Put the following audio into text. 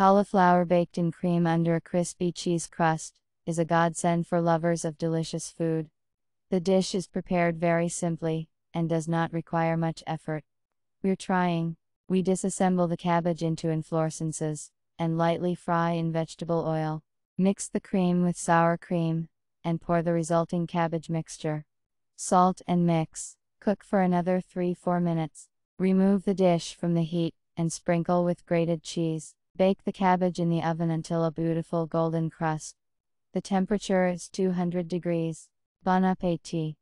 Cauliflower baked in cream under a crispy cheese crust is a godsend for lovers of delicious food. The dish is prepared very simply and does not require much effort. We're trying. We disassemble the cabbage into inflorescences and lightly fry in vegetable oil. Mix the cream with sour cream and pour the resulting cabbage mixture. Salt and mix. Cook for another 3 4 minutes. Remove the dish from the heat and sprinkle with grated cheese. Bake the cabbage in the oven until a beautiful golden crust. The temperature is 200 degrees. Bon appétit!